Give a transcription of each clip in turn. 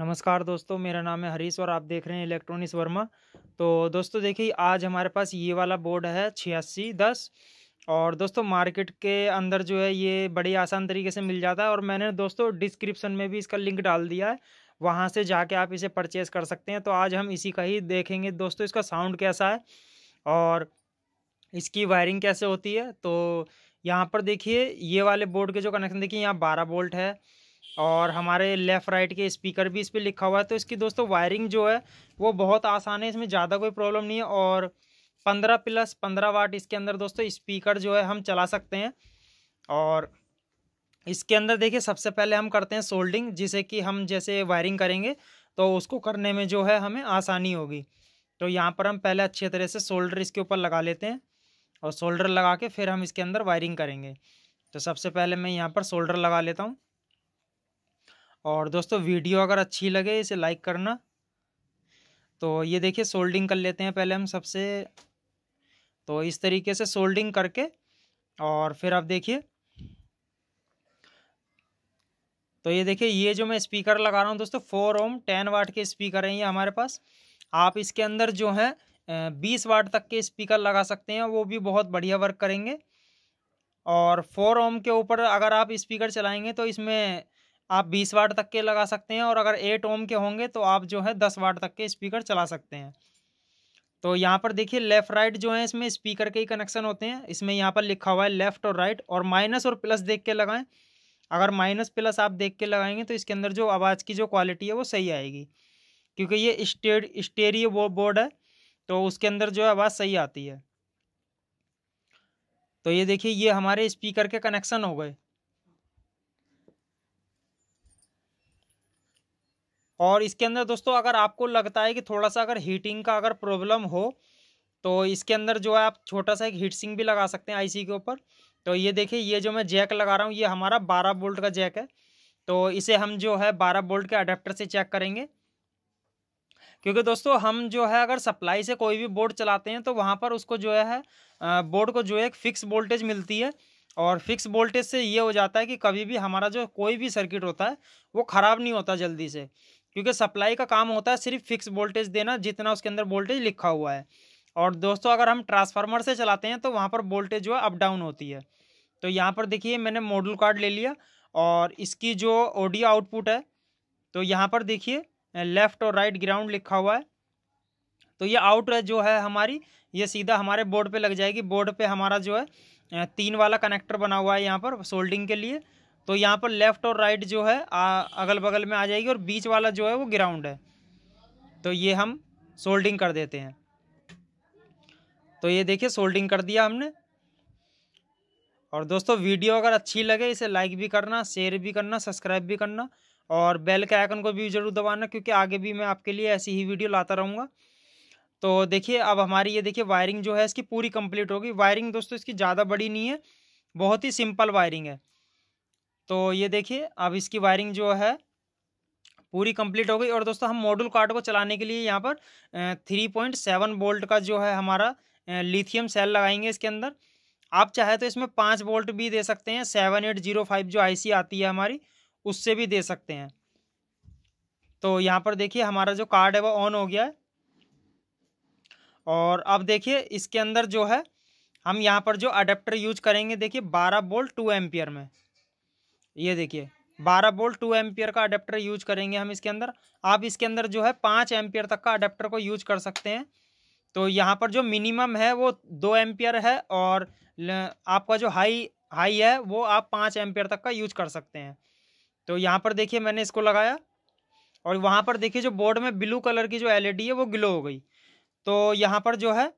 नमस्कार दोस्तों मेरा नाम है हरीश और आप देख रहे हैं इलेक्ट्रॉनिक्स वर्मा तो दोस्तों देखिए आज हमारे पास ये वाला बोर्ड है छियासी दस और दोस्तों मार्केट के अंदर जो है ये बड़ी आसान तरीके से मिल जाता है और मैंने दोस्तों डिस्क्रिप्शन में भी इसका लिंक डाल दिया है वहाँ से जाके आप इसे परचेज़ कर सकते हैं तो आज हम इसी का ही देखेंगे दोस्तों इसका साउंड कैसा है और इसकी वायरिंग कैसे होती है तो यहाँ पर देखिए ये वाले बोर्ड के जो कनेक्शन देखिए यहाँ बारह बोल्ट है और हमारे लेफ़्ट राइट के स्पीकर भी इस पर लिखा हुआ है तो इसकी दोस्तों वायरिंग जो है वो बहुत आसान है इसमें ज़्यादा कोई प्रॉब्लम नहीं है और पंद्रह प्लस पंद्रह वाट इसके अंदर दोस्तों स्पीकर जो है हम चला सकते हैं और इसके अंदर देखिए सबसे पहले हम करते हैं सोल्डिंग जिसे कि हम जैसे वायरिंग करेंगे तो उसको करने में जो है हमें आसानी होगी तो यहाँ पर हम पहले अच्छे तरह से सोल्डर इसके ऊपर लगा लेते हैं और सोल्डर लगा के फिर हम इसके अंदर वायरिंग करेंगे तो सबसे पहले मैं यहाँ पर सोल्डर लगा लेता हूँ और दोस्तों वीडियो अगर अच्छी लगे इसे लाइक करना तो ये देखिए सोल्डिंग कर लेते हैं पहले हम सबसे तो इस तरीके से सोल्डिंग करके और फिर आप देखिए तो ये देखिए ये जो मैं स्पीकर लगा रहा हूँ दोस्तों फोर ओम टेन वाट के स्पीकर हैं ये हमारे पास आप इसके अंदर जो है बीस वाट तक के स्पीकर लगा सकते हैं वो भी बहुत बढ़िया वर्क करेंगे और फोर ओम के ऊपर अगर आप स्पीकर चलाएंगे तो इसमें आप 20 वाट तक के लगा सकते हैं और अगर 8 ओम के होंगे तो आप जो है 10 वाट तक के स्पीकर चला सकते हैं तो यहाँ पर देखिए लेफ़्ट राइट जो है इसमें स्पीकर के ही कनेक्शन होते हैं इसमें यहाँ पर लिखा हुआ है लेफ़्ट और राइट और माइनस और प्लस देख के लगाएं अगर माइनस प्लस आप देख के लगाएंगे तो इसके अंदर जो आवाज़ की जो क्वालिटी है वो सही आएगी क्योंकि ये स्टेड स्टेरियो वो बोर्ड है तो उसके अंदर जो है आवाज़ सही आती है तो ये देखिए ये हमारे स्पीकर के कनेक्शन हो गए और इसके अंदर दोस्तों अगर आपको लगता है कि थोड़ा सा अगर हीटिंग का अगर प्रॉब्लम हो तो इसके अंदर जो है आप छोटा सा एक हीट सिंग भी लगा सकते हैं आईसी के ऊपर तो ये देखिए ये जो मैं जैक लगा रहा हूँ ये हमारा बारह बोल्ट का जैक है तो इसे हम जो है बारह बोल्ट के अडेप्टर से चेक करेंगे क्योंकि दोस्तों हम जो है अगर सप्लाई से कोई भी बोर्ड चलाते हैं तो वहाँ पर उसको जो है बोर्ड को जो है एक फ़िक्स वोल्टेज मिलती है और फिक्स वोल्टेज से ये हो जाता है कि कभी भी हमारा जो कोई भी सर्किट होता है वो ख़राब नहीं होता जल्दी से क्योंकि सप्लाई का काम होता है सिर्फ फिक्स वोल्टेज देना जितना उसके अंदर वोल्टेज लिखा हुआ है और दोस्तों अगर हम ट्रांसफार्मर से चलाते हैं तो वहाँ पर वोल्टेज जो है अप डाउन होती है तो यहाँ पर देखिए मैंने मॉडल कार्ड ले लिया और इसकी जो ऑडियो आउटपुट है तो यहाँ पर देखिए लेफ़्ट और राइट ग्राउंड लिखा हुआ है तो ये आउट जो है हमारी ये सीधा हमारे बोर्ड पे लग जाएगी बोर्ड पे हमारा जो है तीन वाला कनेक्टर बना हुआ है यहाँ पर सोल्डिंग के लिए तो यहाँ पर लेफ्ट और राइट जो है आ, अगल बगल में आ जाएगी और बीच वाला जो है वो ग्राउंड है तो ये हम सोल्डिंग कर देते हैं तो ये देखिए सोल्डिंग कर दिया हमने और दोस्तों वीडियो अगर अच्छी लगे इसे लाइक भी करना शेयर भी करना सब्सक्राइब भी करना और बेल के आइकन को भी जरूर दबाना क्योंकि आगे भी मैं आपके लिए ऐसी ही वीडियो लाता रहूँगा तो देखिए अब हमारी ये देखिए वायरिंग जो है इसकी पूरी कंप्लीट होगी वायरिंग दोस्तों इसकी ज़्यादा बड़ी नहीं है बहुत ही सिंपल वायरिंग है तो ये देखिए अब इसकी वायरिंग जो है पूरी कंप्लीट हो गई और दोस्तों हम मॉड्यूल कार्ड को चलाने के लिए यहाँ पर थ्री पॉइंट सेवन वोल्ट का जो है हमारा लिथियम सेल लगाएंगे इसके अंदर आप चाहे तो इसमें पाँच वोल्ट भी दे सकते हैं सेवन एट जीरो फाइव जो आईसी आती है हमारी उससे भी दे सकते हैं तो यहाँ पर देखिए हमारा जो कार्ड है वो ऑन हो गया है और अब देखिए इसके अंदर जो है हम यहाँ पर जो अडेप्टर यूज करेंगे देखिए बारह बोल्ट टू एम्पियर में ये देखिए बारह बोल्ट टू एम्पियर का अडेप्टर यूज करेंगे हम इसके अंदर आप इसके अंदर जो है पाँच एम्पियर तक का अडेप्टर को यूज कर सकते हैं तो यहाँ पर जो मिनिमम है वो दो एम्पियर है और आपका जो हाई हाई है वो आप पाँच एम्पियर तक का यूज कर सकते हैं तो यहाँ पर देखिए मैंने इसको लगाया और वहाँ पर देखिए जो बोर्ड में ब्लू कलर की जो एल है वो ग्लो हो गई तो यहाँ पर जो है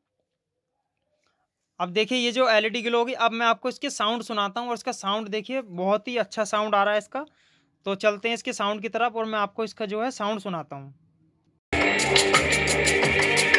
अब देखिए ये जो एलईडी ग्लो e होगी अब मैं आपको इसके साउंड सुनाता हूँ और इसका साउंड देखिए बहुत ही अच्छा साउंड आ रहा है इसका तो चलते हैं इसके साउंड की तरफ और मैं आपको इसका जो है साउंड सुनाता हूँ